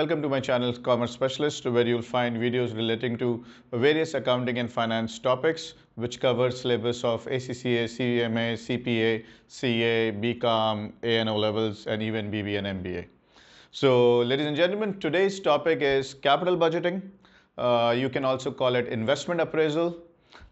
welcome to my channel Commerce Specialist where you'll find videos relating to various accounting and finance topics which cover syllabus of ACCA, CMA, CPA, CA, BCom, ANO levels and even BB and MBA. So ladies and gentlemen, today's topic is capital budgeting. Uh, you can also call it investment appraisal.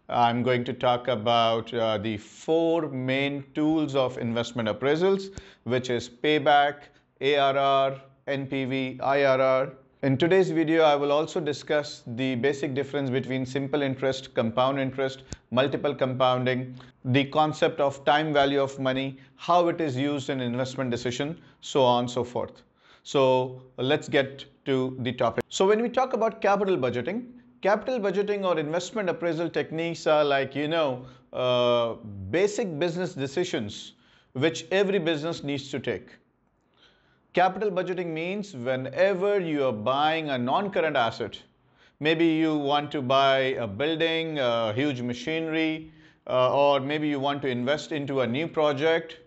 I'm going to talk about uh, the four main tools of investment appraisals which is payback, ARR, NPV, IRR. In today's video, I will also discuss the basic difference between simple interest, compound interest, multiple compounding, the concept of time value of money, how it is used in investment decision, so on so forth. So let's get to the topic. So when we talk about capital budgeting, capital budgeting or investment appraisal techniques are like, you know, uh, basic business decisions which every business needs to take. Capital budgeting means whenever you are buying a non-current asset, maybe you want to buy a building, a huge machinery, uh, or maybe you want to invest into a new project.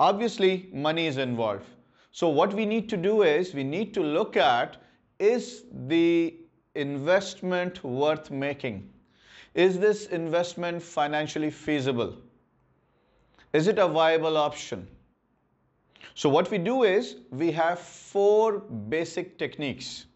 Obviously, money is involved. So what we need to do is we need to look at is the investment worth making? Is this investment financially feasible? Is it a viable option? So what we do is we have four basic techniques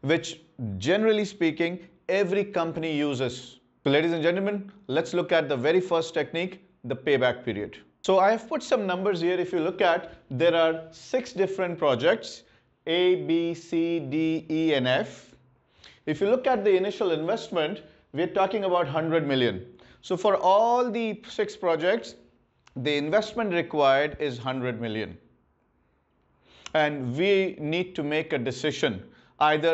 which generally speaking every company uses. So ladies and gentlemen, let's look at the very first technique, the payback period. So I have put some numbers here. If you look at, there are six different projects, A, B, C, D, E, and F. If you look at the initial investment, we're talking about 100 million. So for all the six projects, the investment required is 100 million and we need to make a decision either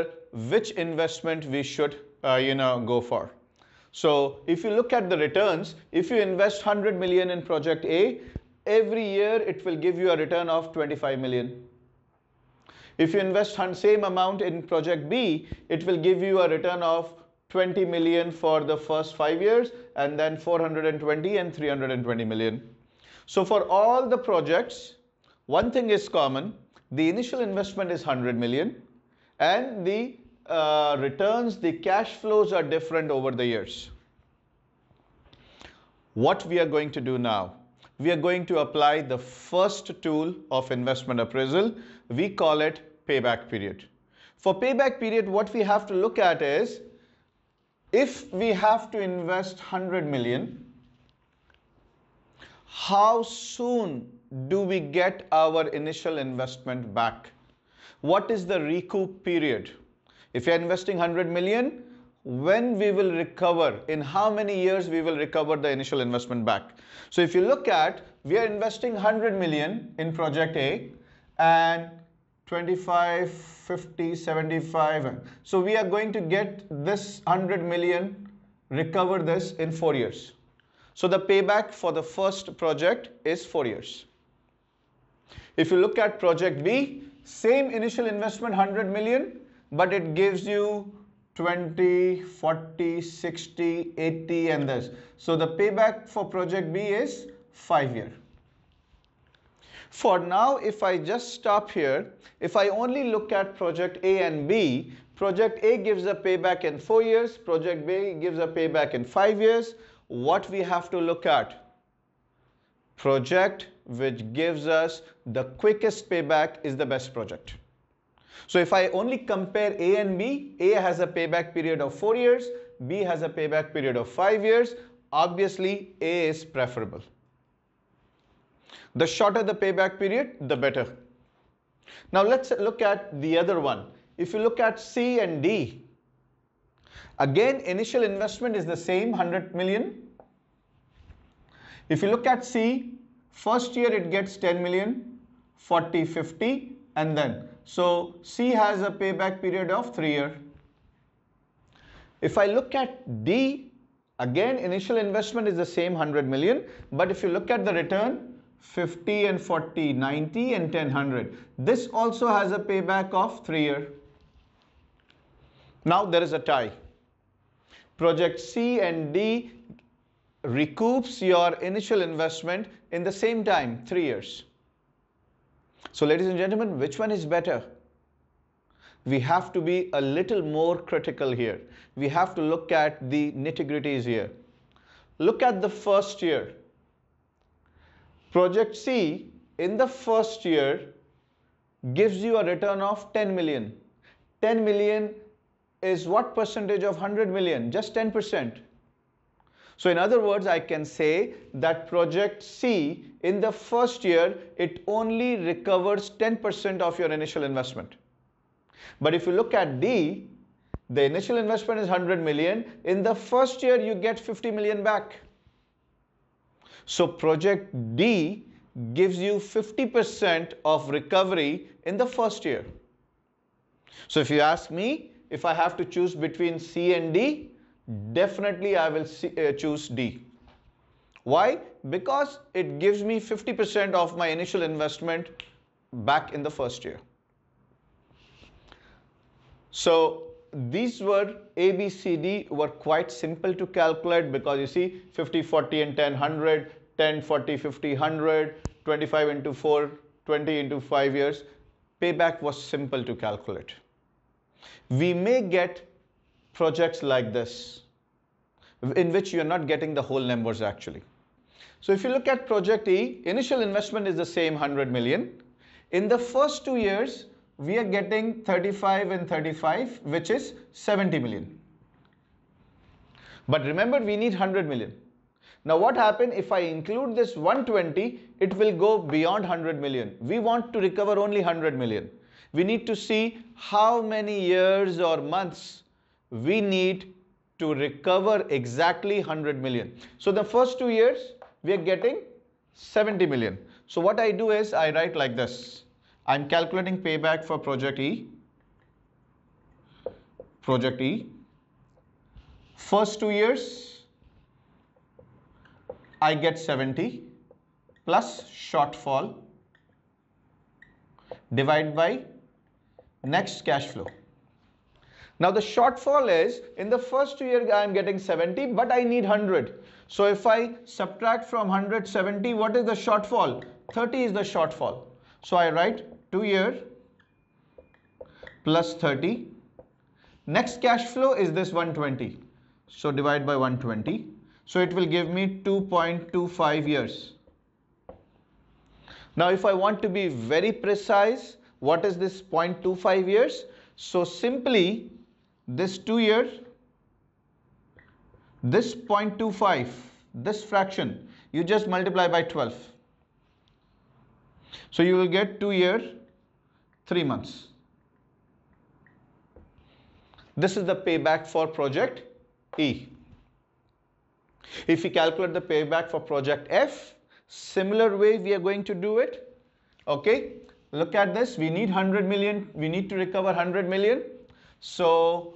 which investment we should uh, you know go for so if you look at the returns if you invest 100 million in project a every year it will give you a return of 25 million if you invest same amount in project b it will give you a return of 20 million for the first 5 years and then 420 and 320 million so for all the projects one thing is common the initial investment is 100 million and the uh, returns, the cash flows are different over the years. What we are going to do now, we are going to apply the first tool of investment appraisal. We call it payback period. For payback period, what we have to look at is if we have to invest 100 million, how soon do we get our initial investment back? What is the recoup period? If you're investing 100 million, when we will recover, in how many years we will recover the initial investment back. So if you look at, we are investing 100 million in project A and 25, 50, 75. So we are going to get this 100 million, recover this in four years. So the payback for the first project is four years. If you look at project B, same initial investment 100 million, but it gives you 20, 40, 60, 80 and this. So the payback for project B is 5 year. For now, if I just stop here, if I only look at project A and B, project A gives a payback in 4 years, project B gives a payback in 5 years. What we have to look at? project which gives us the quickest payback is the best project. So if I only compare A and B, A has a payback period of 4 years, B has a payback period of 5 years, obviously A is preferable. The shorter the payback period, the better. Now let's look at the other one. If you look at C and D, again initial investment is the same 100 million if you look at C, first year it gets 10 million, 40, 50 and then. So C has a payback period of 3 year. If I look at D, again initial investment is the same 100 million but if you look at the return 50 and 40, 90 and 10, 100. This also has a payback of 3 year. Now there is a tie. Project C and D recoups your initial investment in the same time, three years. So ladies and gentlemen, which one is better? We have to be a little more critical here. We have to look at the nitty-gritties here. Look at the first year. Project C in the first year gives you a return of 10 million. 10 million is what percentage of 100 million? Just 10 percent. So in other words, I can say that project C in the first year, it only recovers 10% of your initial investment. But if you look at D, the initial investment is 100 million. In the first year, you get 50 million back. So project D gives you 50% of recovery in the first year. So if you ask me if I have to choose between C and D, definitely I will see, uh, choose D. Why? Because it gives me 50% of my initial investment back in the first year. So these were A, B, C, D were quite simple to calculate because you see 50, 40 and 10, 100, 10, 40, 50, 100, 25 into 4, 20 into 5 years. Payback was simple to calculate. We may get projects like this in which you're not getting the whole numbers actually. So if you look at project E, initial investment is the same 100 million. In the first two years, we are getting 35 and 35, which is 70 million. But remember, we need 100 million. Now what happens if I include this 120, it will go beyond 100 million. We want to recover only 100 million. We need to see how many years or months we need to recover exactly 100 million. So the first two years, we are getting 70 million. So what I do is I write like this. I'm calculating payback for project E. Project E. First two years, I get 70 plus shortfall divided by next cash flow. Now the shortfall is in the first year I'm getting 70 but I need 100. So if I subtract from 170 what is the shortfall? 30 is the shortfall. So I write 2 year plus 30. Next cash flow is this 120. So divide by 120. So it will give me 2.25 years. Now if I want to be very precise what is this 0.25 years? So simply this 2 year this 0.25 this fraction you just multiply by 12 so you will get 2 year 3 months this is the payback for project E if we calculate the payback for project F similar way we are going to do it okay look at this we need 100 million we need to recover 100 million so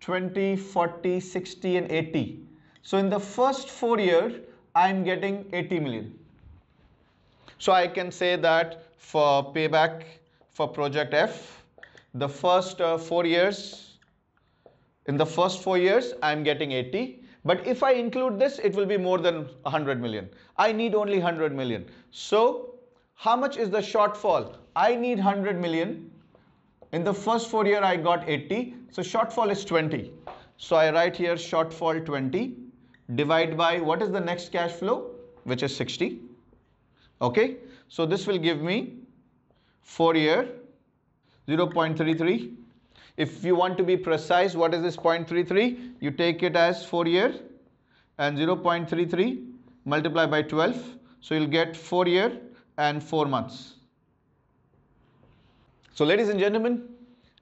20, 40, 60 and 80. So in the first four years, I'm getting 80 million. So I can say that for payback for project F, the first uh, four years, in the first four years, I'm getting 80. But if I include this, it will be more than 100 million. I need only 100 million. So how much is the shortfall? I need 100 million in the first four year I got 80 so shortfall is 20 so I write here shortfall 20 divide by what is the next cash flow which is 60 okay so this will give me four year 0.33 if you want to be precise what is this 0.33 you take it as four year and 0.33 multiply by 12 so you'll get four year and four months so ladies and gentlemen,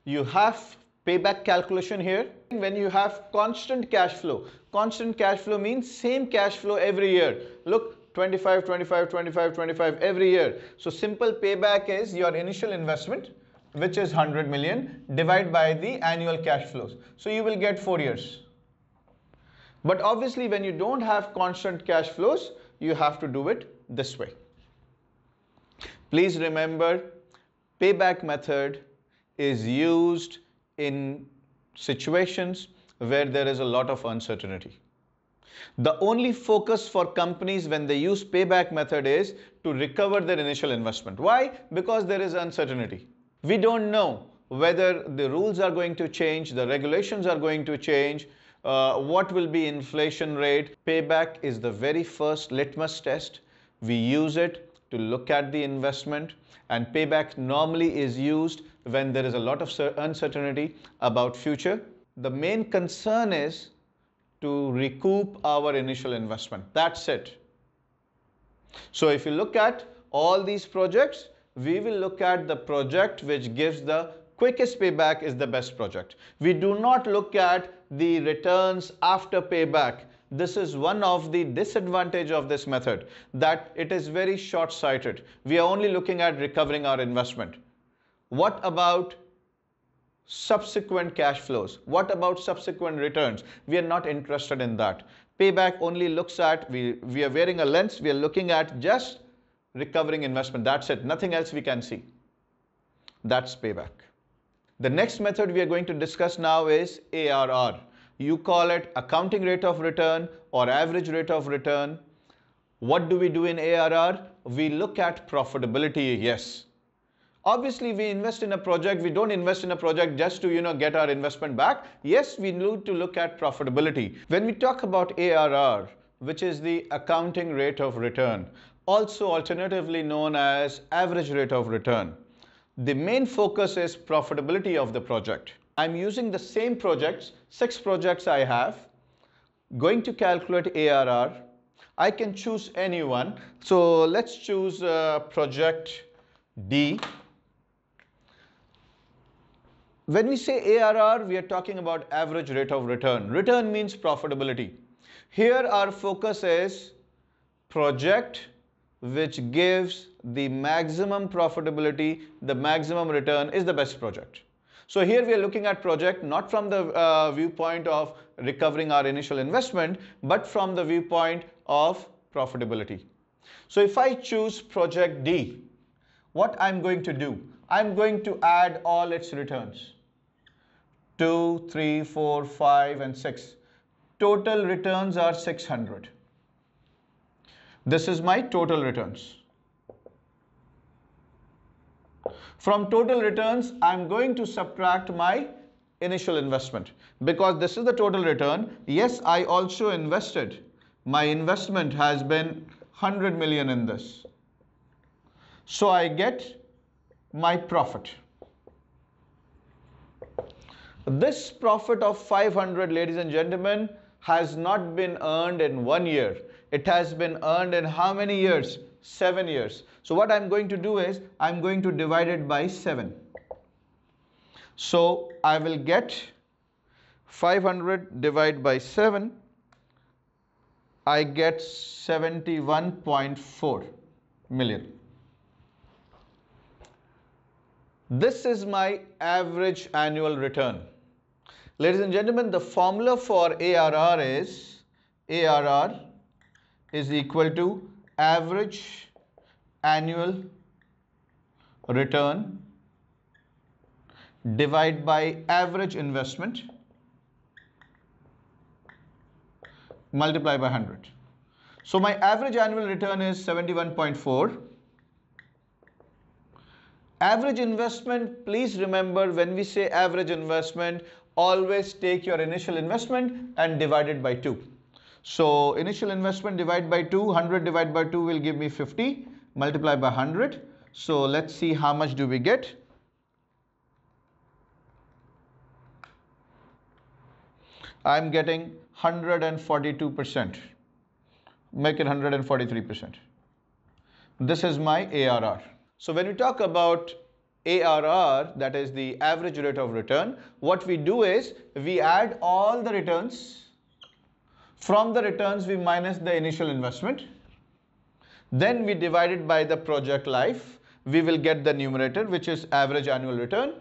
you have payback calculation here. When you have constant cash flow, constant cash flow means same cash flow every year. Look, 25, 25, 25, 25 every year. So simple payback is your initial investment, which is 100 million, divided by the annual cash flows. So you will get four years. But obviously when you don't have constant cash flows, you have to do it this way. Please remember payback method is used in situations where there is a lot of uncertainty. The only focus for companies when they use payback method is to recover their initial investment. Why? Because there is uncertainty. We don't know whether the rules are going to change, the regulations are going to change, uh, what will be inflation rate. Payback is the very first litmus test. We use it to look at the investment and payback normally is used when there is a lot of uncertainty about future. The main concern is to recoup our initial investment. That's it. So if you look at all these projects, we will look at the project which gives the quickest payback is the best project. We do not look at the returns after payback this is one of the disadvantage of this method that it is very short-sighted. We are only looking at recovering our investment. What about subsequent cash flows? What about subsequent returns? We are not interested in that. Payback only looks at, we, we are wearing a lens, we are looking at just recovering investment. That's it. Nothing else we can see. That's payback. The next method we are going to discuss now is ARR. You call it accounting rate of return or average rate of return. What do we do in ARR? We look at profitability, yes. Obviously, we invest in a project. We don't invest in a project just to, you know, get our investment back. Yes, we need to look at profitability. When we talk about ARR, which is the accounting rate of return, also alternatively known as average rate of return, the main focus is profitability of the project. I'm using the same projects, six projects I have, going to calculate ARR. I can choose anyone. So let's choose uh, project D. When we say ARR, we are talking about average rate of return. Return means profitability. Here our focus is project which gives the maximum profitability, the maximum return is the best project. So here we are looking at project not from the uh, viewpoint of recovering our initial investment, but from the viewpoint of profitability. So if I choose project D, what I'm going to do? I'm going to add all its returns. 2, 3, 4, 5 and 6. Total returns are 600. This is my total returns. From total returns, I'm going to subtract my initial investment because this is the total return. Yes, I also invested. My investment has been 100 million in this. So I get my profit. This profit of 500, ladies and gentlemen, has not been earned in one year. It has been earned in how many years? 7 years. So what I'm going to do is I'm going to divide it by 7. So I will get 500 divided by 7. I get 71.4 million. This is my average annual return. Ladies and gentlemen, the formula for ARR is ARR is equal to average annual return divide by average investment multiply by 100 so my average annual return is 71.4 average investment please remember when we say average investment always take your initial investment and divide it by 2 so initial investment divided by 2, 100 divided by 2 will give me 50 multiplied by 100. So let's see how much do we get. I'm getting 142%. Make it 143%. This is my ARR. So when we talk about ARR, that is the average rate of return, what we do is we add all the returns from the returns, we minus the initial investment. Then we divide it by the project life. We will get the numerator, which is average annual return.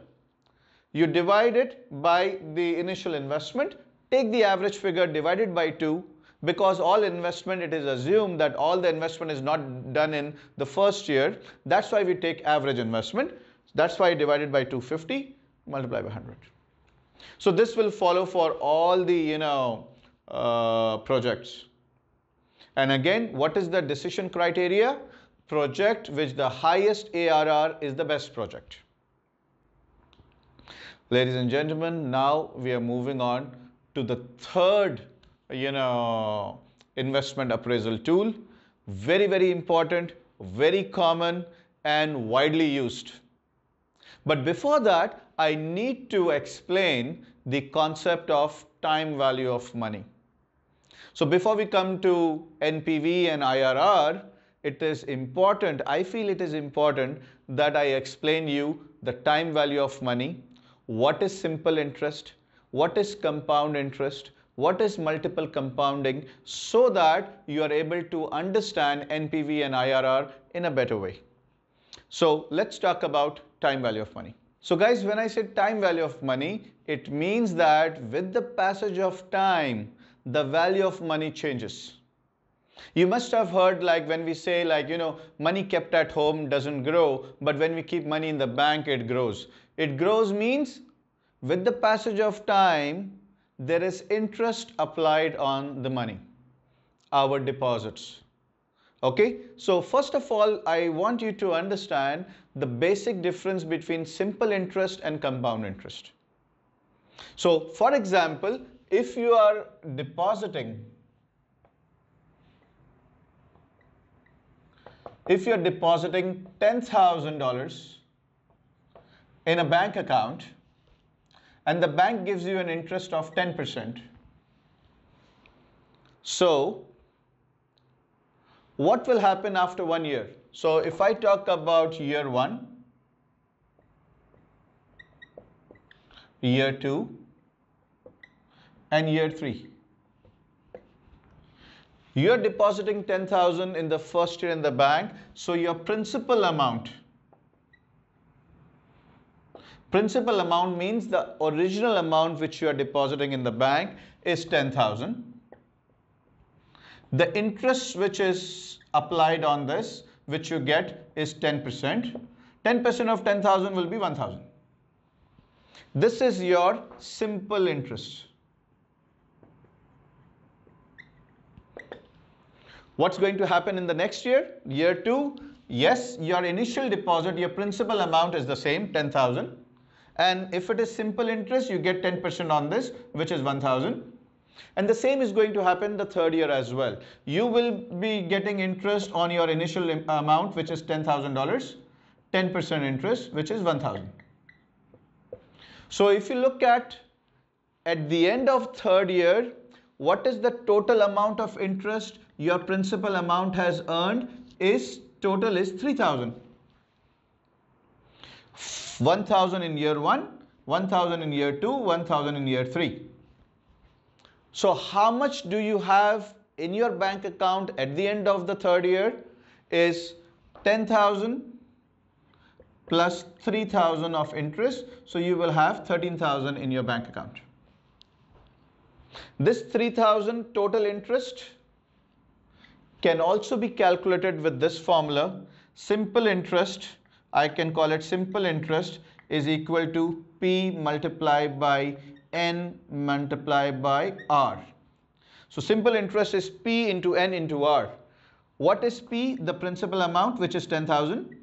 You divide it by the initial investment. Take the average figure, divided by 2. Because all investment, it is assumed that all the investment is not done in the first year. That's why we take average investment. That's why divided by 250, multiply by 100. So this will follow for all the, you know, uh, projects. And again, what is the decision criteria? Project which the highest ARR is the best project. Ladies and gentlemen, now we are moving on to the third, you know, investment appraisal tool. Very, very important, very common and widely used. But before that, I need to explain the concept of time value of money. So before we come to NPV and IRR, it is important, I feel it is important that I explain you the time value of money, what is simple interest, what is compound interest, what is multiple compounding so that you are able to understand NPV and IRR in a better way. So let's talk about time value of money. So guys, when I say time value of money, it means that with the passage of time, the value of money changes. You must have heard like when we say like, you know, money kept at home doesn't grow, but when we keep money in the bank, it grows. It grows means with the passage of time, there is interest applied on the money, our deposits. Okay, so first of all, I want you to understand the basic difference between simple interest and compound interest. So for example, if you are depositing if you're depositing $10,000 in a bank account and the bank gives you an interest of 10%. So, what will happen after one year? So, if I talk about year one, year two, and year 3. You're depositing 10,000 in the first year in the bank, so your principal amount principal amount means the original amount which you are depositing in the bank is 10,000. The interest which is applied on this, which you get is 10%. 10% of 10,000 will be 1,000. This is your simple interest. What's going to happen in the next year? Year 2, yes, your initial deposit, your principal amount is the same, 10,000. And if it is simple interest, you get 10% on this, which is 1,000. And the same is going to happen the third year as well. You will be getting interest on your initial amount, which is $10,000, 10% interest, which is 1,000. So if you look at, at the end of third year, what is the total amount of interest your principal amount has earned is total is 3000 1000 in year 1 1000 in year 2 1000 in year 3 so how much do you have in your bank account at the end of the third year is 10000 plus 3000 of interest so you will have 13000 in your bank account this 3000 total interest can also be calculated with this formula. Simple interest, I can call it simple interest is equal to P multiplied by N multiplied by R. So simple interest is P into N into R. What is P? The principal amount which is 10,000.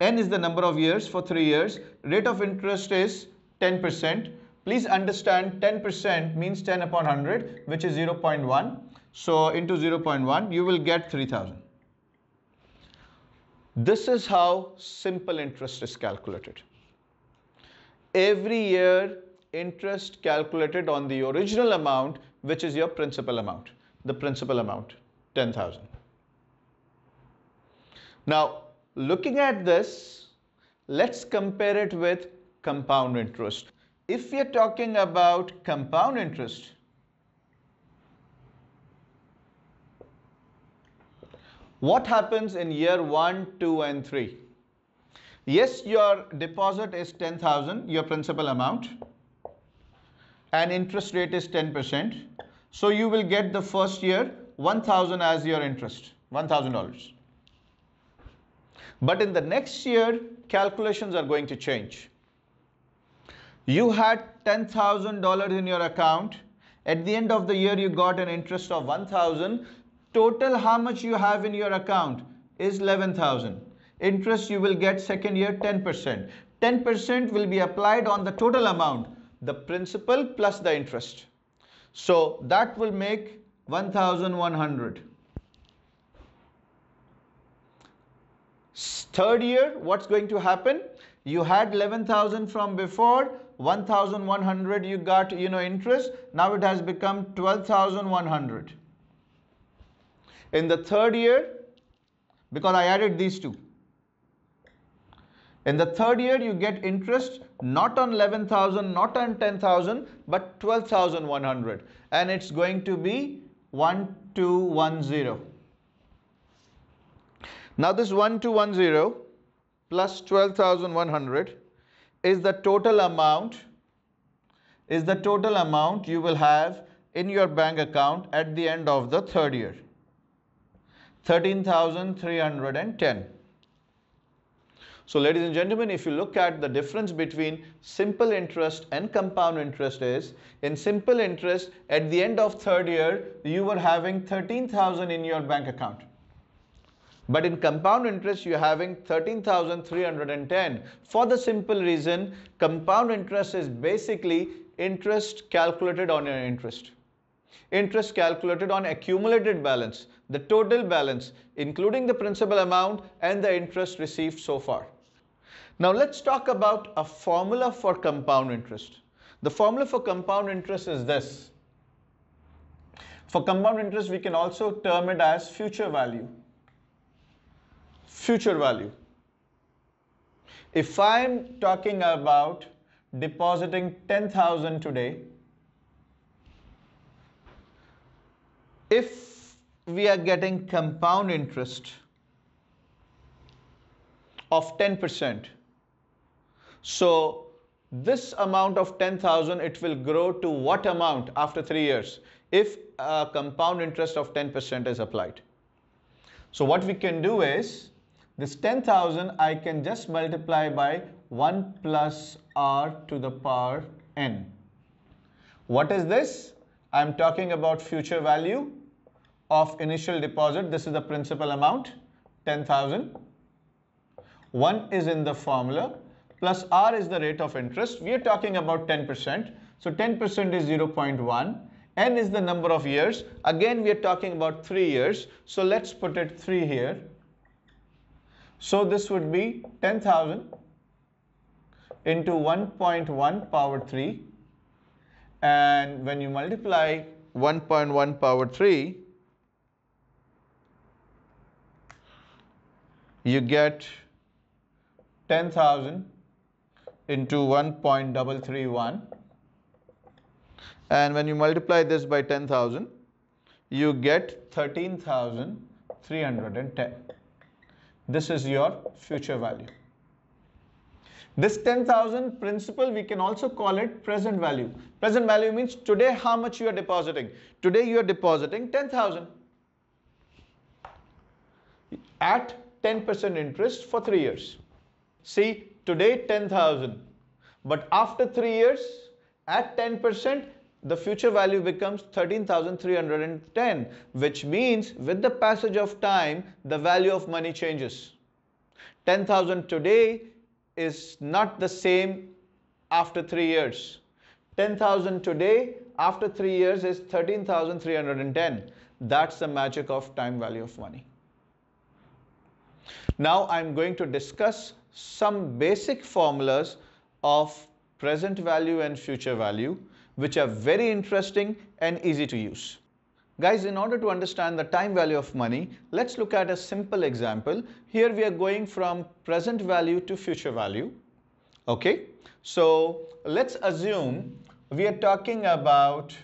N is the number of years for 3 years. Rate of interest is 10%. Please understand 10% means 10 upon 100 which is 0.1. So into 0.1, you will get 3000. This is how simple interest is calculated. Every year, interest calculated on the original amount, which is your principal amount, the principal amount, 10,000. Now, looking at this, let's compare it with compound interest. If we are talking about compound interest, What happens in year 1, 2 and 3? Yes, your deposit is 10,000, your principal amount and interest rate is 10%. So you will get the first year 1000 as your interest, $1,000. But in the next year, calculations are going to change. You had $10,000 in your account. At the end of the year, you got an interest of 1000 total how much you have in your account is 11,000. Interest you will get second year 10%. 10% will be applied on the total amount, the principal plus the interest. So that will make 1,100. Third year, what's going to happen? You had 11,000 from before, 1,100 you got, you know, interest. Now it has become 12,100. In the third year, because I added these two. In the third year, you get interest not on 11,000, not on 10,000, but 12,100. And it's going to be 1210. Now this 1210 plus 12,100 is the total amount is the total amount you will have in your bank account at the end of the third year. 13,310. So ladies and gentlemen, if you look at the difference between simple interest and compound interest is, in simple interest, at the end of third year, you were having 13,000 in your bank account. But in compound interest, you're having 13,310 for the simple reason, compound interest is basically interest calculated on your interest. Interest calculated on accumulated balance the total balance including the principal amount and the interest received so far. Now let's talk about a formula for compound interest. The formula for compound interest is this. For compound interest, we can also term it as future value. Future value. If I'm talking about depositing 10,000 today, if we are getting compound interest of 10%. So this amount of 10,000, it will grow to what amount after three years if a compound interest of 10% is applied. So what we can do is this 10,000 I can just multiply by 1 plus r to the power n. What is this? I'm talking about future value of initial deposit. This is the principal amount, 10,000. 1 is in the formula, plus R is the rate of interest. We are talking about 10%. So 10% is 0.1. N is the number of years. Again, we are talking about 3 years. So let's put it 3 here. So this would be 10,000 into 1.1 power 3 and when you multiply 1.1 power 3 you get 10,000 into 1.331 and when you multiply this by 10,000 you get 13,310. This is your future value. This 10,000 principle, we can also call it present value. Present value means today how much you are depositing. Today you are depositing 10,000. At 10% interest for 3 years. See, today 10,000. But after 3 years, at 10%, the future value becomes 13,310, which means with the passage of time, the value of money changes. 10,000 today is not the same after 3 years. 10,000 today after 3 years is 13,310. That's the magic of time value of money. Now I am going to discuss some basic formulas of present value and future value which are very interesting and easy to use. Guys, in order to understand the time value of money, let's look at a simple example. Here we are going from present value to future value. Okay, so let's assume we are talking about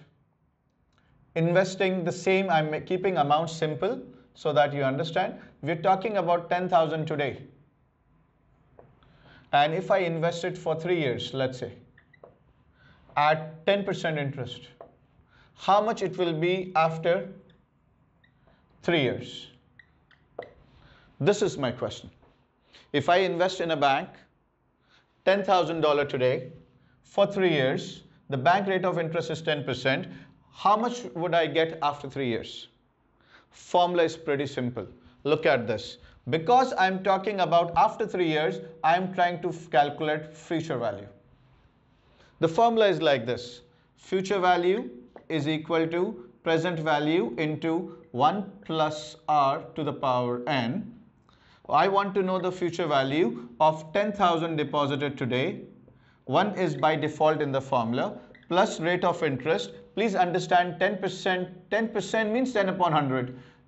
investing the same, I'm keeping amount simple so that you understand. We're talking about 10,000 today. And if I invest it for three years, let's say, at 10% interest, how much it will be after three years? This is my question. If I invest in a bank, $10,000 today, for three years, the bank rate of interest is 10%. How much would I get after three years? Formula is pretty simple. Look at this. Because I'm talking about after three years, I'm trying to calculate future value. The formula is like this. Future value is equal to present value into 1 plus r to the power n. I want to know the future value of 10,000 deposited today. 1 is by default in the formula plus rate of interest. Please understand 10%, 10% means 10 upon 100.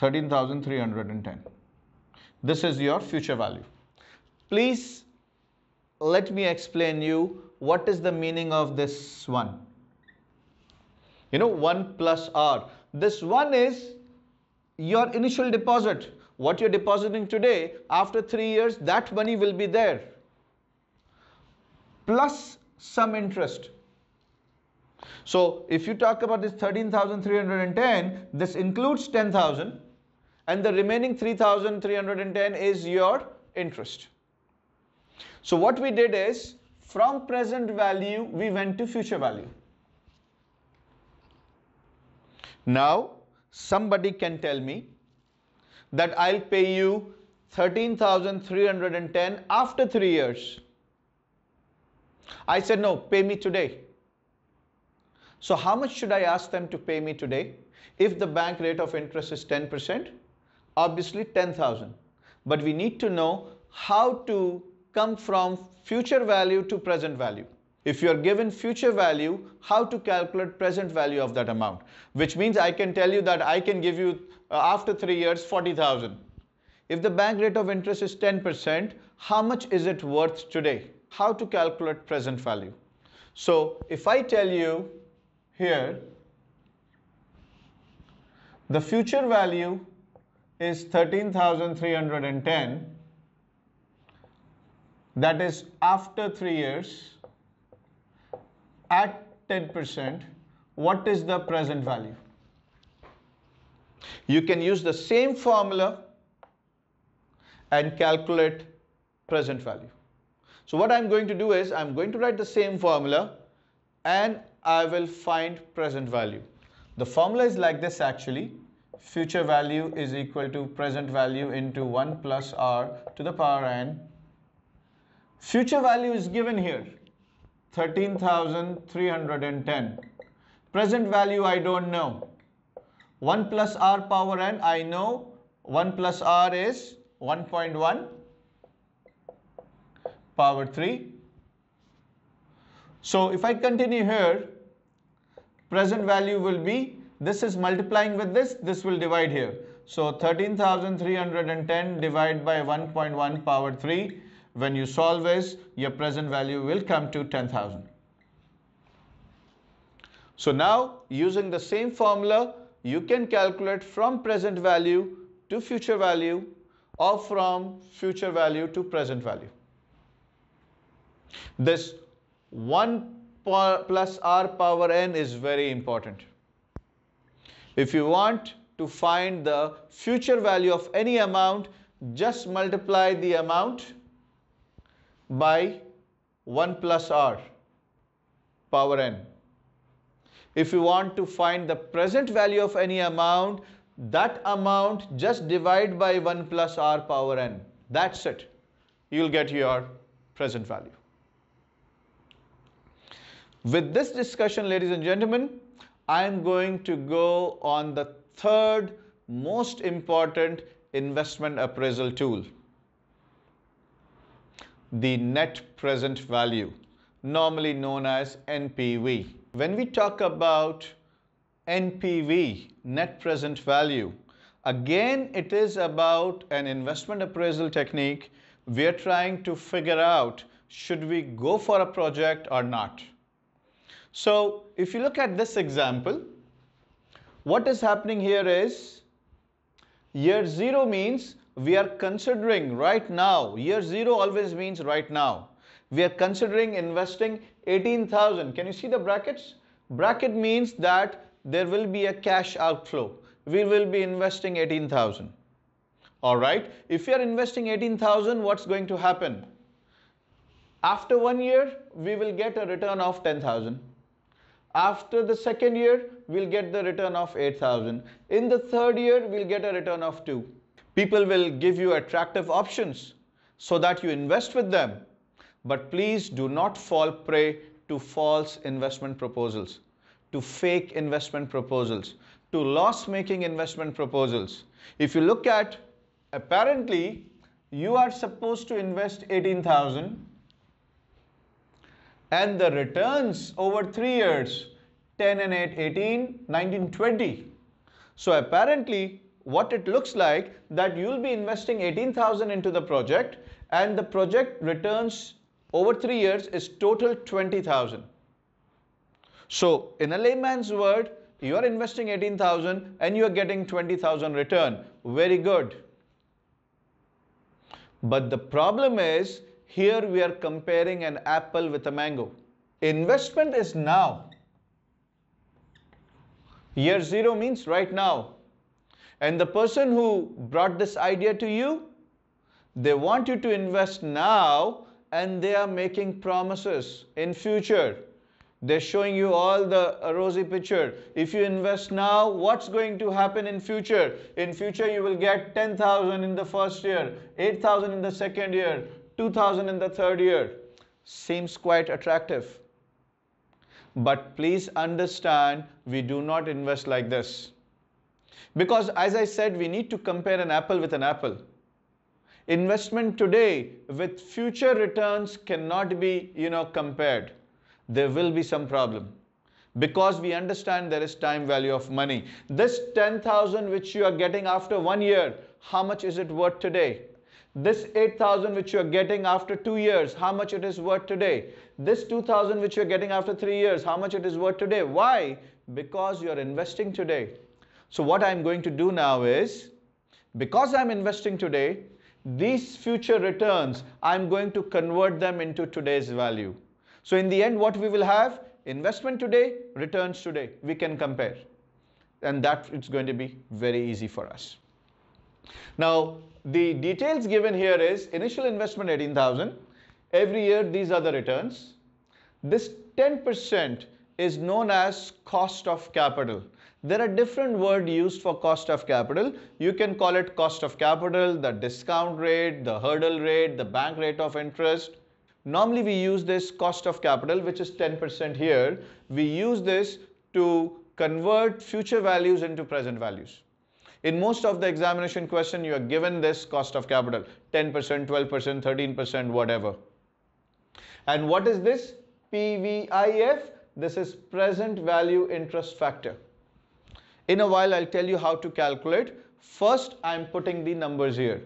13,310. This is your future value. Please let me explain you what is the meaning of this one. You know, 1 plus R. This one is your initial deposit. What you're depositing today, after 3 years, that money will be there. Plus some interest. So if you talk about this 13,310, this includes 10,000 and the remaining 3,310 is your interest. So what we did is from present value, we went to future value. Now, somebody can tell me that I'll pay you 13,310 after three years. I said, no, pay me today. So how much should I ask them to pay me today? If the bank rate of interest is 10%, obviously 10,000. But we need to know how to come from future value to present value. If you are given future value, how to calculate present value of that amount, which means I can tell you that I can give you uh, after three years 40,000. If the bank rate of interest is 10%, how much is it worth today? How to calculate present value? So if I tell you here, the future value is 13,310 that is after 3 years at 10% what is the present value you can use the same formula and calculate present value so what I'm going to do is I'm going to write the same formula and I will find present value the formula is like this actually future value is equal to present value into 1 plus r to the power n. Future value is given here 13,310. Present value I don't know. 1 plus r power n I know 1 plus r is 1.1 power 3. So if I continue here, present value will be this is multiplying with this, this will divide here. So 13,310 divided by 1.1 power 3. When you solve this, your present value will come to 10,000. So now, using the same formula, you can calculate from present value to future value or from future value to present value. This 1 plus r power n is very important. If you want to find the future value of any amount, just multiply the amount by 1 plus r power n. If you want to find the present value of any amount, that amount just divide by 1 plus r power n. That's it. You'll get your present value. With this discussion, ladies and gentlemen, I'm going to go on the third most important investment appraisal tool, the net present value, normally known as NPV. When we talk about NPV, net present value, again it is about an investment appraisal technique. We are trying to figure out should we go for a project or not. So if you look at this example, what is happening here is year 0 means we are considering right now, year 0 always means right now. We are considering investing 18,000. Can you see the brackets? Bracket means that there will be a cash outflow. We will be investing 18,000. All right. If you are investing 18,000, what's going to happen? After one year, we will get a return of 10,000. After the second year, we'll get the return of 8,000. In the third year, we'll get a return of 2. People will give you attractive options so that you invest with them. But please do not fall prey to false investment proposals, to fake investment proposals, to loss-making investment proposals. If you look at, apparently, you are supposed to invest 18,000 and the returns over 3 years 10 and 8 18 19 20 so apparently what it looks like that you'll be investing 18000 into the project and the project returns over 3 years is total 20000 so in a layman's word you are investing 18000 and you are getting 20000 return very good but the problem is here we are comparing an apple with a mango. Investment is now. Year zero means right now. And the person who brought this idea to you, they want you to invest now and they are making promises in future. They're showing you all the rosy picture. If you invest now, what's going to happen in future? In future, you will get 10,000 in the first year, 8,000 in the second year, 2000 in the third year. Seems quite attractive. But please understand, we do not invest like this. Because as I said, we need to compare an apple with an apple. Investment today with future returns cannot be, you know, compared. There will be some problem because we understand there is time value of money. This 10,000 which you are getting after one year, how much is it worth today? this 8000 which you are getting after 2 years how much it is worth today this 2000 which you are getting after 3 years how much it is worth today why because you are investing today so what i'm going to do now is because i'm investing today these future returns i'm going to convert them into today's value so in the end what we will have investment today returns today we can compare and that is going to be very easy for us now, the details given here is initial investment 18,000. Every year, these are the returns. This 10% is known as cost of capital. There are different words used for cost of capital. You can call it cost of capital, the discount rate, the hurdle rate, the bank rate of interest. Normally we use this cost of capital, which is 10% here. We use this to convert future values into present values. In most of the examination question, you are given this cost of capital, 10%, 12%, 13%, whatever. And what is this? PVIF, this is present value interest factor. In a while, I'll tell you how to calculate. First, I'm putting the numbers here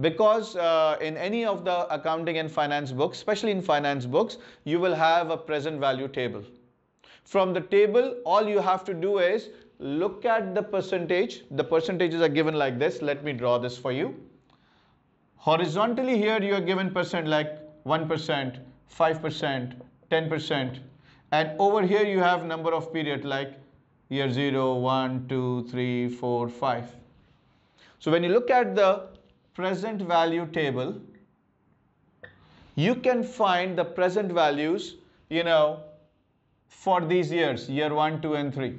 because uh, in any of the accounting and finance books, especially in finance books, you will have a present value table. From the table, all you have to do is look at the percentage. The percentages are given like this. Let me draw this for you. Horizontally here you are given percent like 1%, 5%, 10%. And over here you have number of period like year 0, 1, 2, 3, 4, 5. So when you look at the present value table, you can find the present values, you know, for these years, year 1, 2 and 3.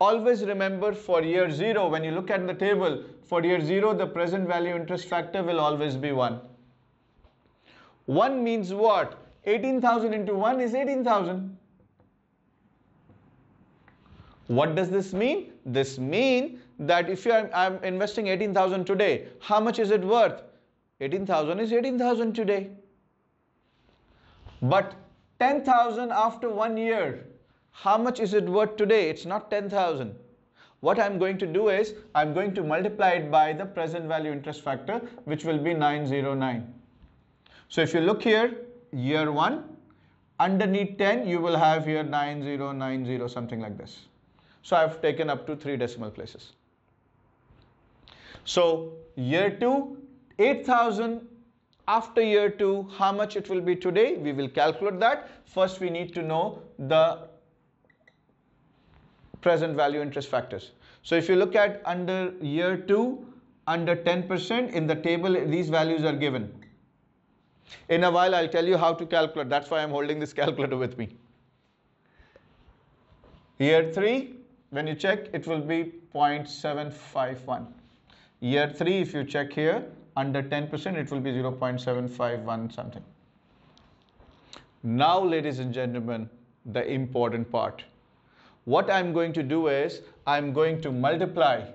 Always remember for year 0, when you look at the table, for year 0, the present value interest factor will always be 1. 1 means what? 18,000 into 1 is 18,000. What does this mean? This mean that if you are, I'm investing 18,000 today, how much is it worth? 18,000 is 18,000 today. But 10,000 after one year how much is it worth today? It's not 10,000. What I'm going to do is I'm going to multiply it by the present value interest factor which will be 909. So if you look here, year 1, underneath 10 you will have here 9090 something like this. So I've taken up to 3 decimal places. So year 2, 8000 after year 2 how much it will be today we will calculate that first we need to know the present value interest factors. So if you look at under year 2, under 10% in the table, these values are given. In a while, I'll tell you how to calculate. That's why I'm holding this calculator with me. Year 3, when you check, it will be 0.751. Year 3, if you check here, under 10%, it will be 0.751 something. Now, ladies and gentlemen, the important part. What I'm going to do is I'm going to multiply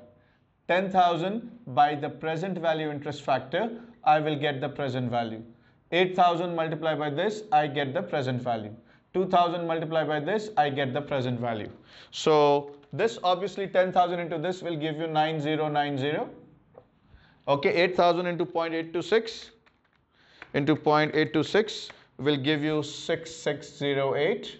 10,000 by the present value interest factor. I will get the present value. 8,000 multiplied by this, I get the present value. 2000 multiplied by this, I get the present value. So this obviously 10,000 into this will give you 9090. Okay, 8,000 into 0.826 into 0.826 will give you 6608.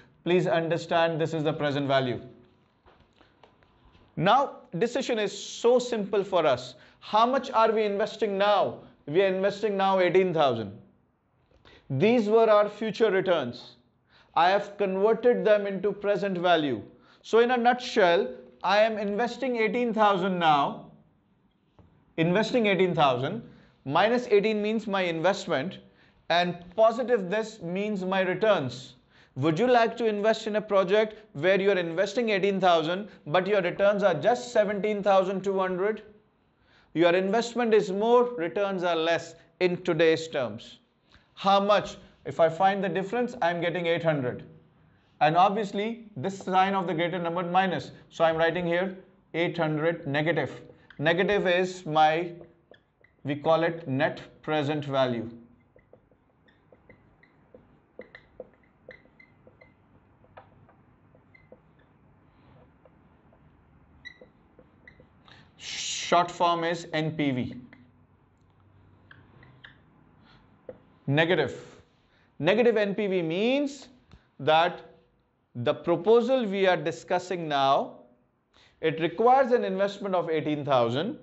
Please understand this is the present value. Now, decision is so simple for us. How much are we investing now? We are investing now 18,000. These were our future returns. I have converted them into present value. So in a nutshell, I am investing 18,000 now. Investing 18,000. Minus 18 means my investment and positive this means my returns. Would you like to invest in a project where you are investing 18,000 but your returns are just 17,200? Your investment is more, returns are less in today's terms. How much? If I find the difference, I'm getting 800. And obviously, this sign of the greater number minus. So I'm writing here 800 negative. Negative is my, we call it net present value. short form is NPV. Negative. Negative NPV means that the proposal we are discussing now, it requires an investment of 18,000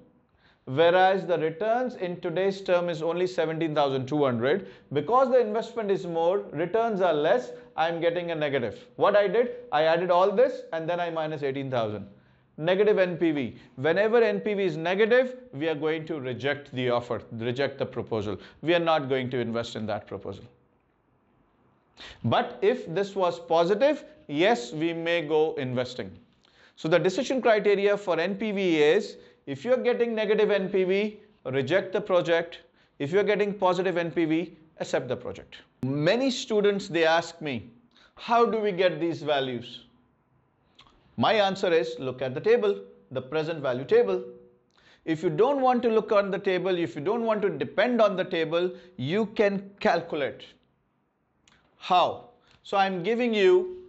whereas the returns in today's term is only 17,200. Because the investment is more, returns are less, I'm getting a negative. What I did, I added all this and then I minus 18,000 negative NPV. Whenever NPV is negative, we are going to reject the offer, reject the proposal. We are not going to invest in that proposal. But if this was positive, yes, we may go investing. So the decision criteria for NPV is if you're getting negative NPV, reject the project. If you're getting positive NPV, accept the project. Many students, they ask me, how do we get these values? My answer is look at the table, the present value table. If you don't want to look on the table, if you don't want to depend on the table, you can calculate. How? So I'm giving you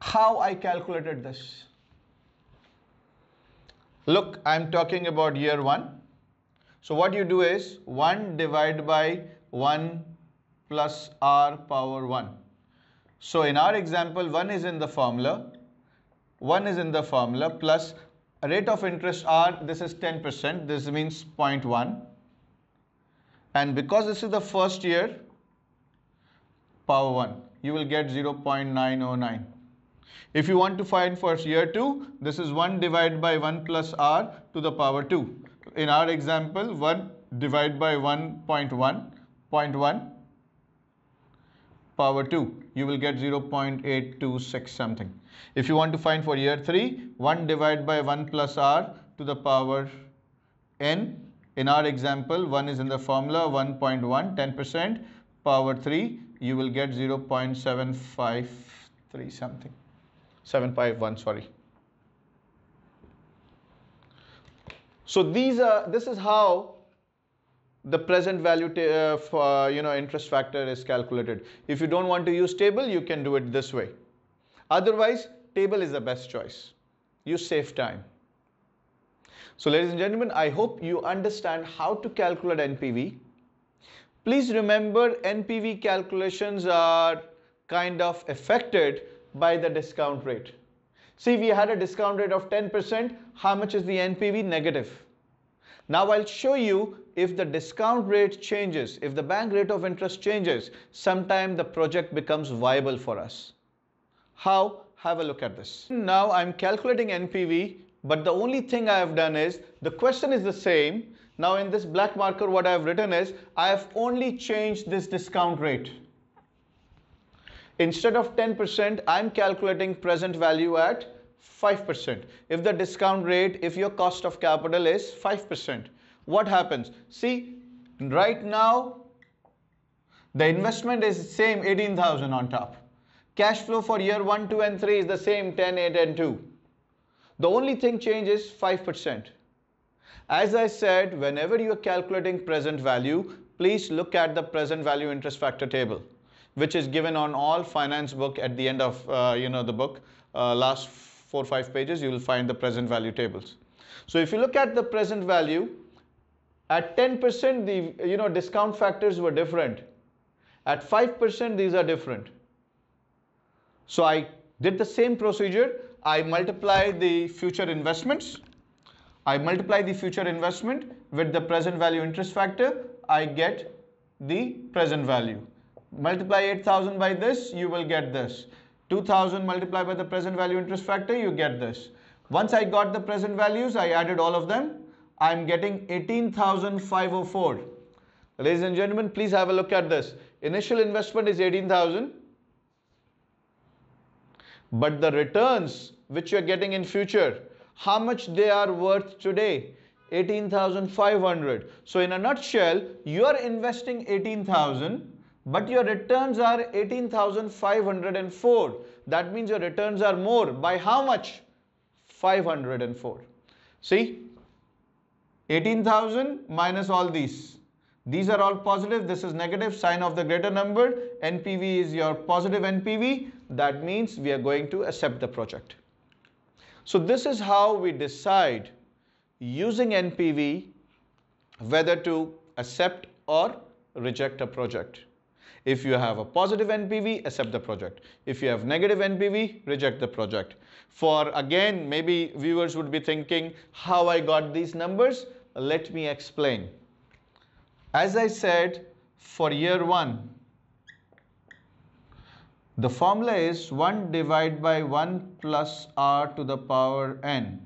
how I calculated this. Look, I'm talking about year 1. So what you do is 1 divided by 1 plus r power 1. So in our example, one is in the formula, one is in the formula plus rate of interest R, this is 10%, this means 0.1. And because this is the first year, power 1, you will get 0.909. If you want to find first year 2, this is 1 divided by 1 plus R to the power 2. In our example, 1 divided by 1.1, 0.1 power 2. You will get 0.826 something. If you want to find for year 3, 1 divided by 1 plus r to the power n. In our example, 1 is in the formula 1.1, 10% power 3, you will get 0.753 something. 751, sorry. So these are, this is how the present value uh, for, uh, you know interest factor is calculated. If you don't want to use table, you can do it this way. Otherwise, table is the best choice. You save time. So ladies and gentlemen, I hope you understand how to calculate NPV. Please remember NPV calculations are kind of affected by the discount rate. See, we had a discount rate of 10%. How much is the NPV? Negative. Now I'll show you if the discount rate changes, if the bank rate of interest changes, sometime the project becomes viable for us. How? Have a look at this. Now I'm calculating NPV, but the only thing I have done is, the question is the same. Now in this black marker, what I've written is, I have only changed this discount rate. Instead of 10%, I'm calculating present value at 5%. If the discount rate, if your cost of capital is 5%, what happens? See, right now, the investment is same 18,000 on top. Cash flow for year 1, 2 and 3 is the same 10, 8 and 2. The only thing changes 5%. As I said, whenever you are calculating present value, please look at the present value interest factor table, which is given on all finance book at the end of, uh, you know, the book, uh, last four or five pages, you will find the present value tables. So if you look at the present value, at 10% the you know discount factors were different. At 5% these are different. So I did the same procedure. I multiply the future investments. I multiply the future investment with the present value interest factor. I get the present value. Multiply 8000 by this, you will get this. 2000 multiplied by the present value interest factor, you get this. Once I got the present values, I added all of them. I'm getting 18,504. Ladies and gentlemen, please have a look at this. Initial investment is 18,000. But the returns which you're getting in future, how much they are worth today? 18,500. So in a nutshell, you're investing 18,000 but your returns are 18,504. That means your returns are more. By how much? 504. See? 18,000 minus all these. These are all positive. This is negative. Sign of the greater number. NPV is your positive NPV. That means we are going to accept the project. So this is how we decide using NPV whether to accept or reject a project. If you have a positive NPV, accept the project. If you have negative NPV, reject the project. For again, maybe viewers would be thinking how I got these numbers. Let me explain. As I said, for year one, the formula is 1 divided by 1 plus r to the power n.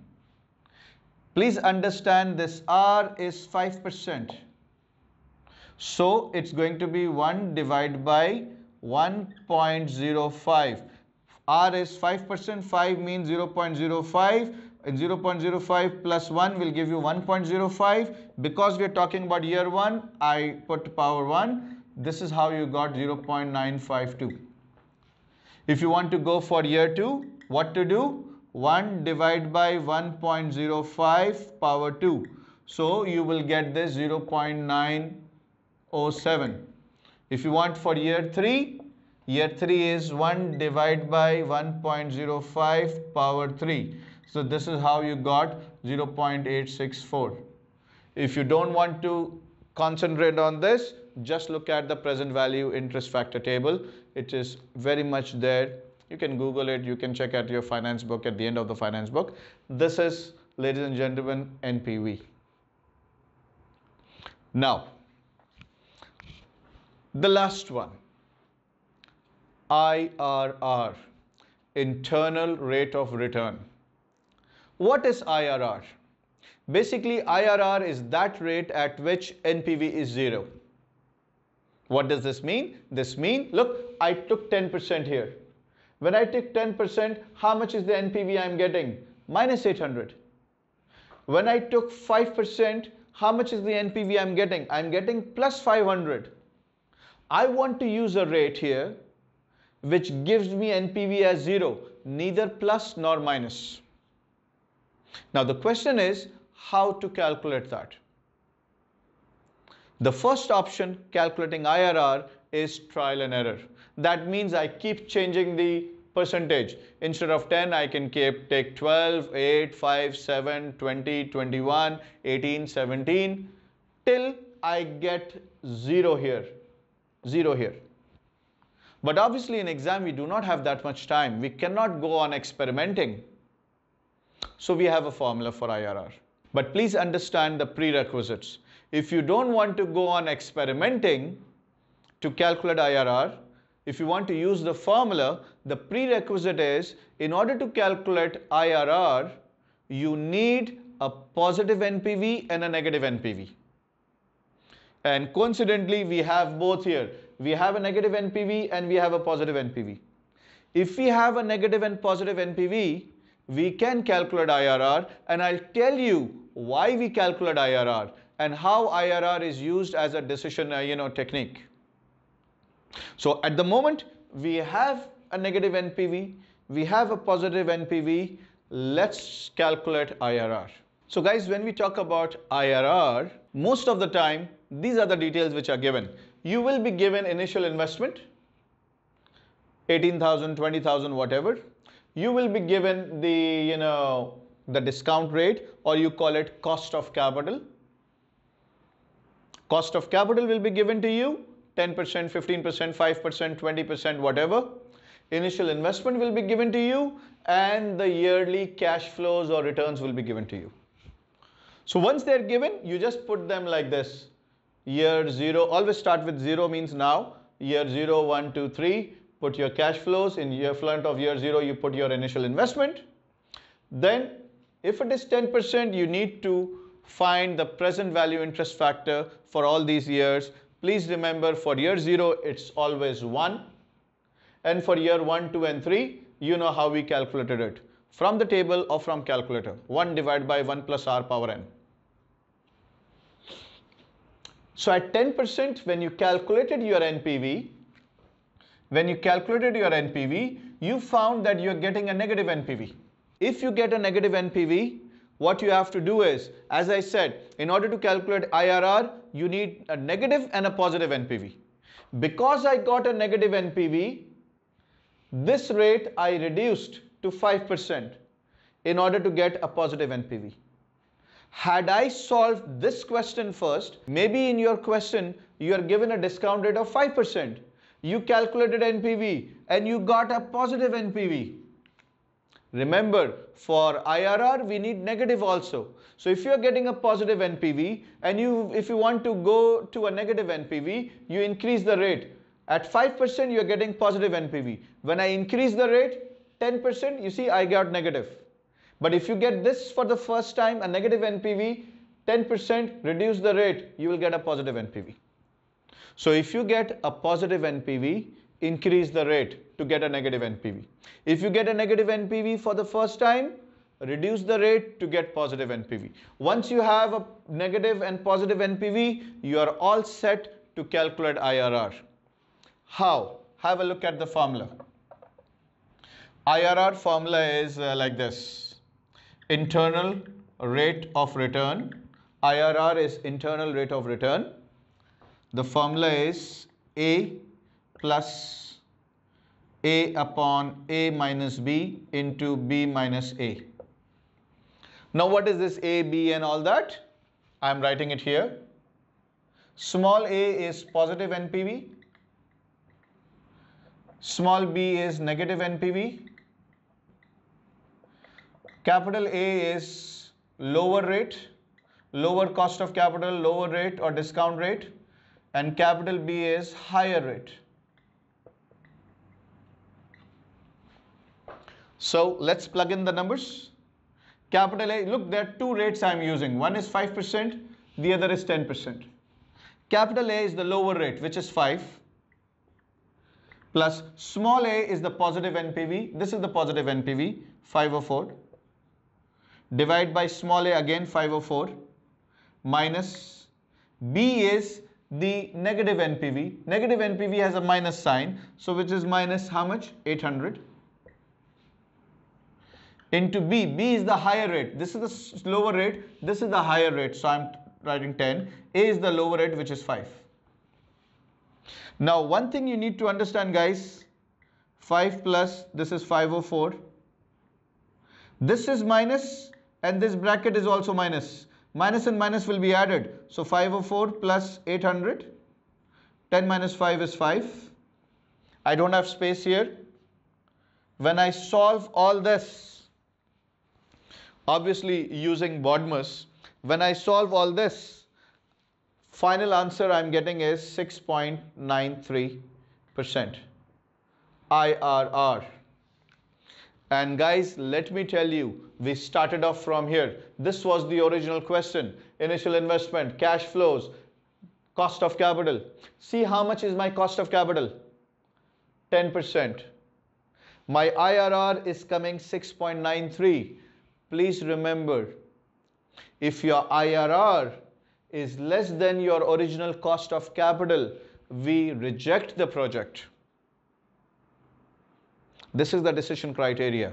Please understand this r is 5 percent. So it's going to be 1 divided by 1.05. R is 5%, 5 means 0.05 and 0.05 plus 1 will give you 1.05. Because we are talking about year 1, I put power 1. This is how you got 0.952. If you want to go for year 2, what to do? 1 divided by 1.05 power 2. So you will get this 0.9 0.07. If you want for year 3, year 3 is 1 divided by 1.05 power 3. So this is how you got 0.864. If you don't want to concentrate on this, just look at the present value interest factor table. It is very much there. You can Google it. You can check at your finance book at the end of the finance book. This is, ladies and gentlemen, NPV. Now, the last one IRR, internal rate of return. What is IRR? Basically, IRR is that rate at which NPV is zero. What does this mean? This mean, look, I took 10% here. When I take 10%, how much is the NPV I'm getting? Minus 800. When I took 5%, how much is the NPV I'm getting? I'm getting plus 500. I want to use a rate here which gives me NPV as 0, neither plus nor minus. Now the question is how to calculate that. The first option, calculating IRR, is trial and error. That means I keep changing the percentage. Instead of 10, I can keep, take 12, 8, 5, 7, 20, 21, 18, 17, till I get 0 here. 0 here. But obviously in exam we do not have that much time. We cannot go on experimenting. So we have a formula for IRR. But please understand the prerequisites. If you don't want to go on experimenting to calculate IRR, if you want to use the formula, the prerequisite is in order to calculate IRR, you need a positive NPV and a negative NPV. And coincidentally, we have both here. We have a negative NPV and we have a positive NPV. If we have a negative and positive NPV, we can calculate IRR and I'll tell you why we calculate IRR and how IRR is used as a decision uh, you know, technique. So at the moment, we have a negative NPV, we have a positive NPV, let's calculate IRR. So guys, when we talk about IRR, most of the time these are the details which are given. You will be given initial investment 18,000, 20,000 whatever. You will be given the you know the discount rate or you call it cost of capital. Cost of capital will be given to you 10%, 15%, 5%, 20%, whatever. Initial investment will be given to you and the yearly cash flows or returns will be given to you. So once they're given, you just put them like this. Year 0, always start with 0 means now. Year 0, 1, 2, 3, put your cash flows. In year front of year 0, you put your initial investment. Then if it is 10%, you need to find the present value interest factor for all these years. Please remember for year 0, it's always 1. And for year 1, 2 and 3, you know how we calculated it. From the table or from calculator. 1 divided by 1 plus r power n. So at 10%, when you calculated your NPV, when you calculated your NPV, you found that you're getting a negative NPV. If you get a negative NPV, what you have to do is, as I said, in order to calculate IRR, you need a negative and a positive NPV. Because I got a negative NPV, this rate I reduced to 5% in order to get a positive NPV had I solved this question first, maybe in your question you are given a discount rate of 5%. You calculated NPV and you got a positive NPV. Remember, for IRR, we need negative also. So if you're getting a positive NPV and you, if you want to go to a negative NPV, you increase the rate. At 5%, you're getting positive NPV. When I increase the rate, 10%, you see, I got negative. But if you get this for the first time, a negative NPV, 10% reduce the rate, you will get a positive NPV. So if you get a positive NPV, increase the rate to get a negative NPV. If you get a negative NPV for the first time, reduce the rate to get positive NPV. Once you have a negative and positive NPV, you are all set to calculate IRR. How? Have a look at the formula. IRR formula is uh, like this internal rate of return. IRR is internal rate of return. The formula is A plus A upon A minus B into B minus A. Now what is this A, B and all that? I am writing it here. Small a is positive NPV. Small b is negative NPV. Capital A is lower rate, lower cost of capital, lower rate or discount rate and capital B is higher rate. So let's plug in the numbers. Capital A, look there are two rates I'm using. One is 5%, the other is 10%. Capital A is the lower rate which is 5 plus small a is the positive NPV. This is the positive NPV 504 divide by small a again 504 minus B is the negative NPV. Negative NPV has a minus sign. So which is minus how much? 800 into B. B is the higher rate. This is the slower rate. This is the higher rate. So I'm writing 10. A is the lower rate which is 5. Now one thing you need to understand guys. 5 plus this is 504. This is minus and this bracket is also minus. Minus and minus will be added. So 504 plus 800. 10 minus 5 is 5. I don't have space here. When I solve all this, obviously using Bodmas, when I solve all this, final answer I'm getting is 6.93% IRR. And guys, let me tell you, we started off from here. This was the original question. Initial investment, cash flows, cost of capital. See how much is my cost of capital? 10%. My IRR is coming 6.93. Please remember, if your IRR is less than your original cost of capital, we reject the project. This is the decision criteria.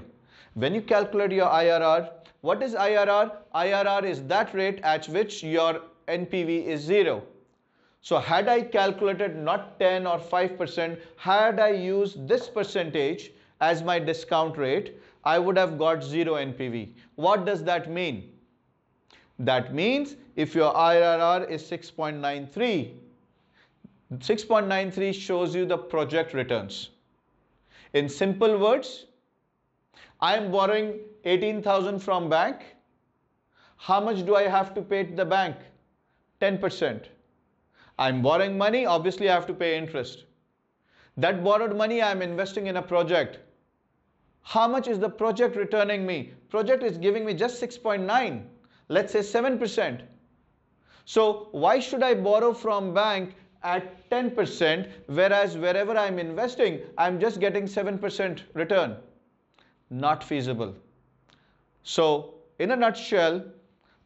When you calculate your IRR, what is IRR? IRR is that rate at which your NPV is zero. So had I calculated not 10 or 5%, had I used this percentage as my discount rate, I would have got zero NPV. What does that mean? That means if your IRR is 6.93, 6.93 shows you the project returns. In simple words, I am borrowing 18,000 from bank. How much do I have to pay to the bank? 10%. I'm borrowing money, obviously I have to pay interest. That borrowed money I am investing in a project. How much is the project returning me? Project is giving me just 6.9, let's say 7%. So why should I borrow from bank at 10%, whereas wherever I'm investing, I'm just getting 7% return. Not feasible. So, in a nutshell,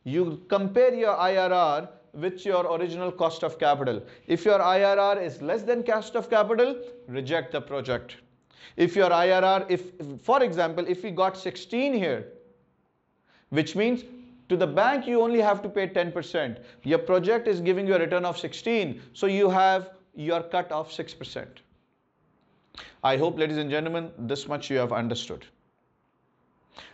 you compare your IRR with your original cost of capital. If your IRR is less than cost of capital, reject the project. If your IRR, if for example, if we got 16 here, which means to the bank, you only have to pay 10%. Your project is giving you a return of 16, so you have your cut of 6%. I hope, ladies and gentlemen, this much you have understood.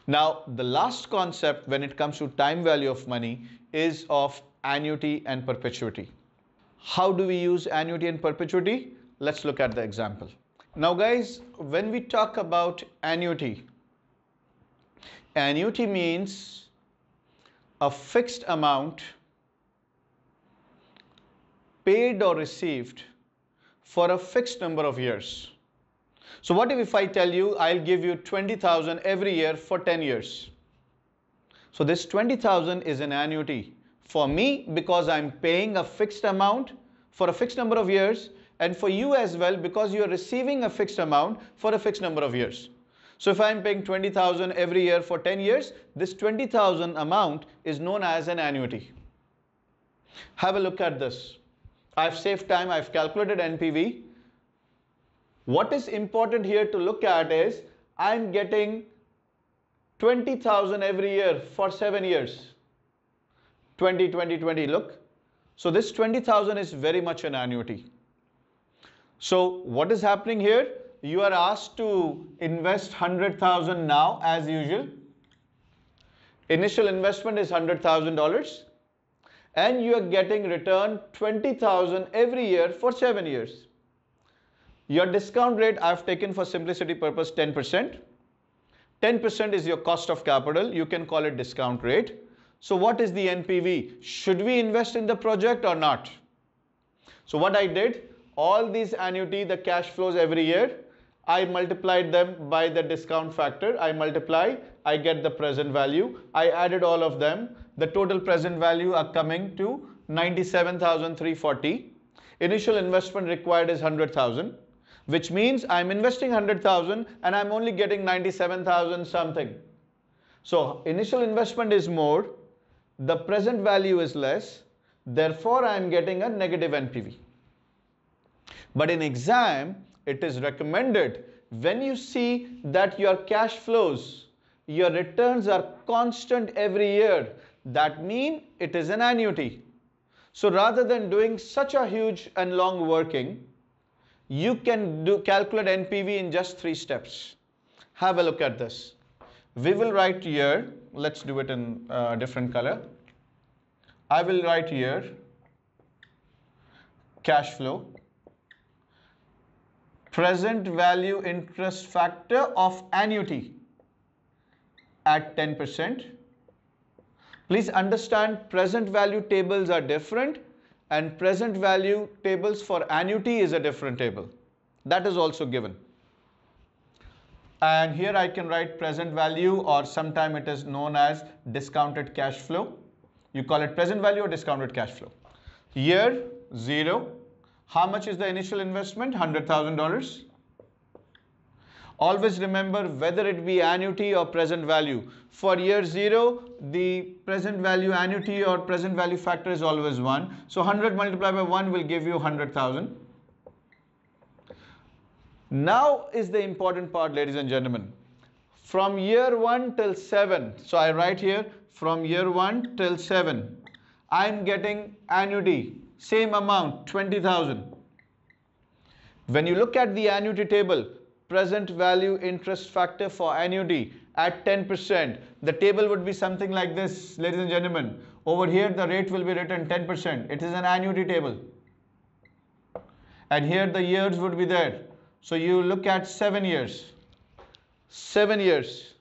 Now, the last concept when it comes to time value of money is of annuity and perpetuity. How do we use annuity and perpetuity? Let's look at the example. Now guys, when we talk about annuity, annuity means a fixed amount paid or received for a fixed number of years. So what if I tell you I'll give you 20,000 every year for 10 years? So this 20,000 is an annuity for me because I'm paying a fixed amount for a fixed number of years and for you as well because you are receiving a fixed amount for a fixed number of years. So if I'm paying 20,000 every year for 10 years, this 20,000 amount is known as an annuity. Have a look at this. I've saved time, I've calculated NPV. What is important here to look at is I'm getting 20,000 every year for 7 years. 20, 20, 20, look. So this 20,000 is very much an annuity. So what is happening here? you are asked to invest 100,000 now as usual. Initial investment is $100,000 and you are getting return 20,000 every year for 7 years. Your discount rate I have taken for simplicity purpose 10%. 10% is your cost of capital. You can call it discount rate. So what is the NPV? Should we invest in the project or not? So what I did, all these annuity, the cash flows every year, I multiplied them by the discount factor. I multiply, I get the present value. I added all of them. The total present value are coming to 97,340. Initial investment required is 100,000, which means I'm investing 100,000 and I'm only getting 97,000 something. So initial investment is more, the present value is less, therefore I'm getting a negative NPV. But in exam, it is recommended when you see that your cash flows, your returns are constant every year, that mean it is an annuity. So rather than doing such a huge and long working, you can do calculate NPV in just three steps. Have a look at this. We will write year. Let's do it in uh, different color. I will write year, cash flow, present value interest factor of annuity at 10%. Please understand present value tables are different and present value tables for annuity is a different table. That is also given. And here I can write present value or sometime it is known as discounted cash flow. You call it present value or discounted cash flow. Year 0, how much is the initial investment? $100,000. Always remember whether it be annuity or present value. For year 0, the present value annuity or present value factor is always 1. So 100 multiplied by 1 will give you 100,000. Now is the important part, ladies and gentlemen. From year 1 till 7, so I write here, from year 1 till 7, I am getting annuity same amount 20,000. When you look at the annuity table, present value interest factor for annuity at 10%, the table would be something like this, ladies and gentlemen. Over here, the rate will be written 10%. It is an annuity table. And here the years would be there. So you look at 7 years. 7 years.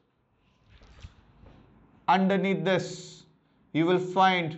Underneath this, you will find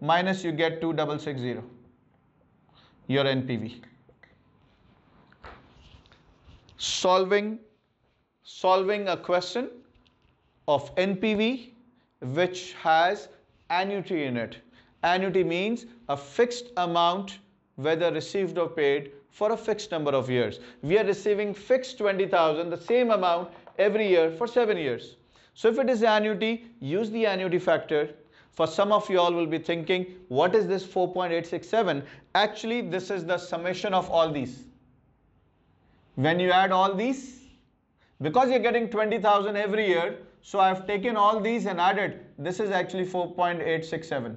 minus you get 2660, your NPV. Solving, solving a question of NPV which has annuity in it. Annuity means a fixed amount whether received or paid for a fixed number of years. We are receiving fixed 20,000, the same amount every year for 7 years. So if it is annuity, use the annuity factor for some of you all will be thinking, what is this 4.867? Actually, this is the summation of all these. When you add all these, because you're getting 20,000 every year, so I've taken all these and added, this is actually 4.867.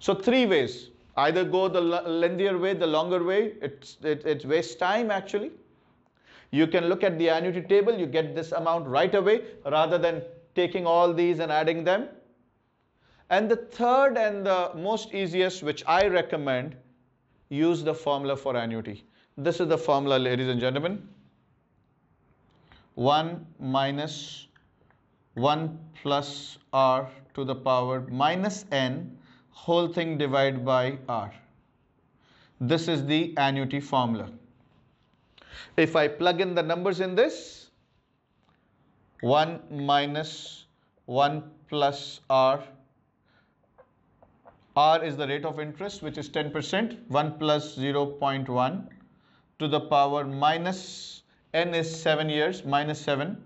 So three ways, either go the lengthier way, the longer way, it's, it, it wastes time actually. You can look at the annuity table, you get this amount right away rather than taking all these and adding them. And the third and the most easiest, which I recommend, use the formula for annuity. This is the formula, ladies and gentlemen. 1 minus 1 plus r to the power minus n whole thing divided by r. This is the annuity formula. If I plug in the numbers in this, 1 minus 1 plus r R is the rate of interest which is 10%, 1 plus 0.1 to the power minus N is 7 years, minus 7.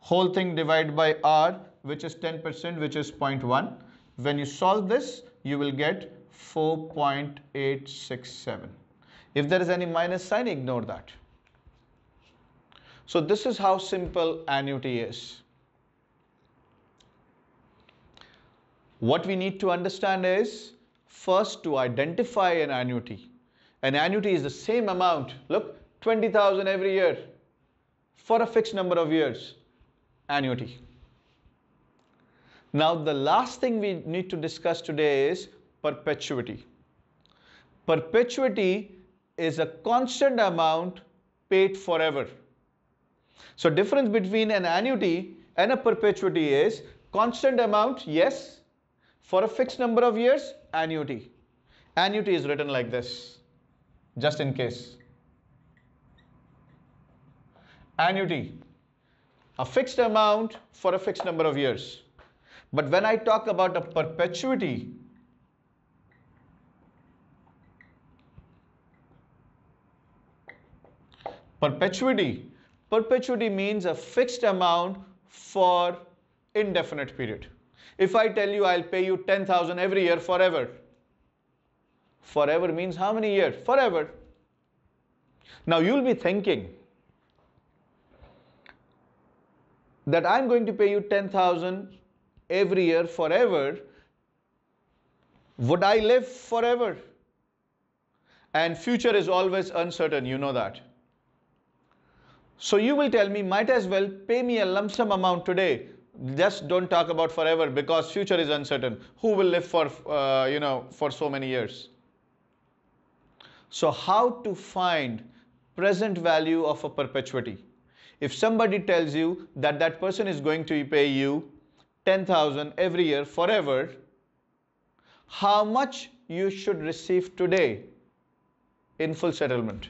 Whole thing divided by R which is 10% which is 0.1. When you solve this you will get 4.867. If there is any minus sign ignore that. So this is how simple annuity is. What we need to understand is first to identify an annuity. An annuity is the same amount. Look, 20,000 every year for a fixed number of years annuity. Now the last thing we need to discuss today is perpetuity. Perpetuity is a constant amount paid forever. So difference between an annuity and a perpetuity is constant amount, yes, for a fixed number of years, annuity. Annuity is written like this, just in case. Annuity, a fixed amount for a fixed number of years. But when I talk about a perpetuity, perpetuity, perpetuity means a fixed amount for indefinite period. If I tell you I'll pay you 10,000 every year forever, forever means how many years? Forever. Now you'll be thinking that I'm going to pay you 10,000 every year forever. Would I live forever? And future is always uncertain, you know that. So you will tell me, might as well pay me a lump sum amount today just don't talk about forever because future is uncertain who will live for uh, you know for so many years so how to find present value of a perpetuity if somebody tells you that that person is going to pay you 10000 every year forever how much you should receive today in full settlement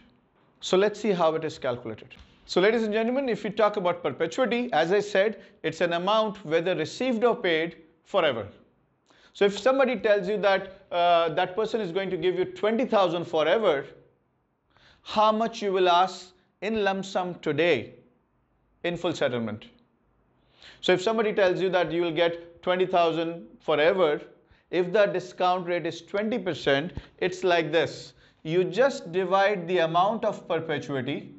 so let's see how it is calculated so ladies and gentlemen, if we talk about perpetuity, as I said, it's an amount whether received or paid forever. So if somebody tells you that uh, that person is going to give you 20,000 forever, how much you will ask in lump sum today in full settlement? So if somebody tells you that you will get 20,000 forever, if the discount rate is 20%, it's like this. You just divide the amount of perpetuity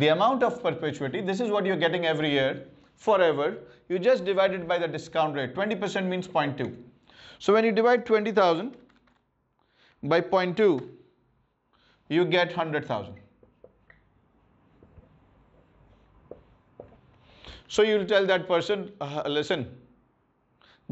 the amount of perpetuity, this is what you're getting every year, forever, you just divide it by the discount rate. 20% means 0.2. So when you divide 20,000 by 0.2, you get 100,000. So you'll tell that person, uh, listen,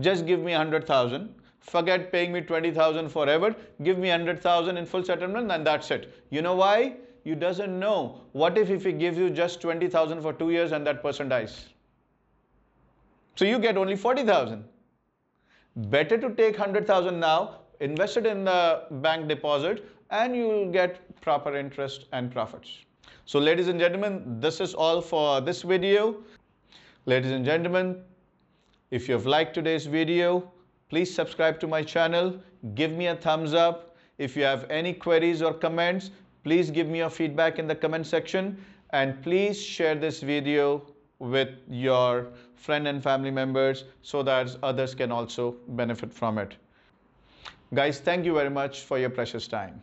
just give me 100,000. Forget paying me 20,000 forever. Give me 100,000 in full settlement and that's it. You know why? You doesn't know. What if if he gives you just 20,000 for two years and that person dies? So you get only 40,000. Better to take 100,000 now, invest it in the bank deposit and you will get proper interest and profits. So ladies and gentlemen, this is all for this video. Ladies and gentlemen, if you have liked today's video, please subscribe to my channel, give me a thumbs up. If you have any queries or comments, Please give me your feedback in the comment section and please share this video with your friend and family members so that others can also benefit from it. Guys, thank you very much for your precious time.